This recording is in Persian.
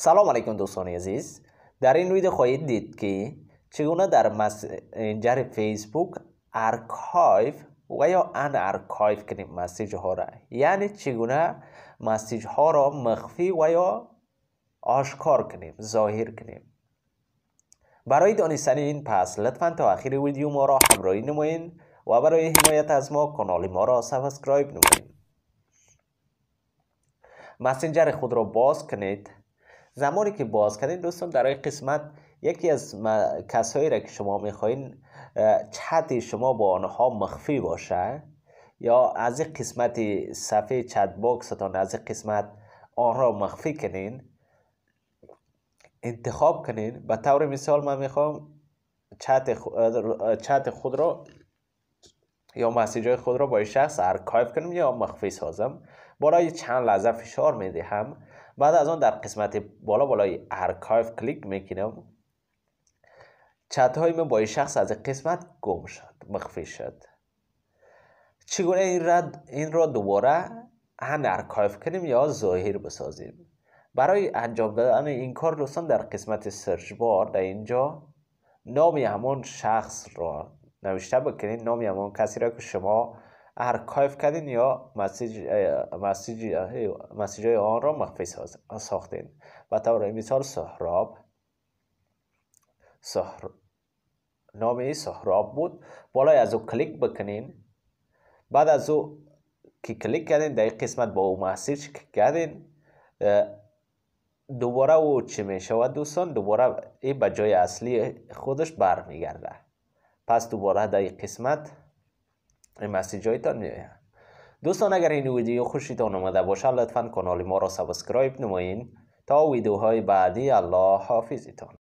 سلام علیکم دوستان عزیز در این ویدیو خواهید دید که چگونه در مسنجر فیسبوک ارکایف و یا ان ارکایف کنیم مسیج ها را یعنی چگونه مسیج ها را مخفی و یا آشکار کنیم ظاهر کنیم برای دانستن این پس لطفا تا آخر ویدیو ما را همراهی نمایید و برای حمایت از ما کانال ما را سابسکرایب نمایید مسنجر خود را باز کنید زمانی که باز کردین دوستان در قسمت یکی از م... کسایی را که شما میخواین چت شما با آنها مخفی باشه یا از این قسمت صفحه چت تا از این قسمت آن را مخفی کنین انتخاب کنین به طور مثال من میخوام چت, خود... چت خود را یا مسیج خود را با شخص ارکایف کنم یا مخفی سازم برای چند لحظه فشار میدهم بعد از آن در قسمت بالا بالای ارکایف کلیک میکنم چت های من با این شخص از قسمت گم شد مخفی شد چگونه این, رد، این را دوباره هم ارکایف کنیم یا ظاهر بسازیم برای انجام دادن این کار دوستان در قسمت سرچ بار در اینجا نام همون شخص را نوشته بکنید نام همون کسی را که شما ارکایف کردین یا مسیج مسیج مسیج های آن را مخفی ساختین و طور مثال سهراب سهر... نام ای سهراب بود بالای از او کلیک بکنین بعد از او که کلیک کردین در قسمت با او مسیج کردین دوباره او چی می شود دوستان دوباره این به جای اصلی خودش برمیگرده پس دوباره در قسمت جایتان دوستان اگر این ویدیو خوشیتان اومده باشه لطفا کانال ما را سابسکرایب نمایید تا ویدیوهای بعدی الله حافظیتان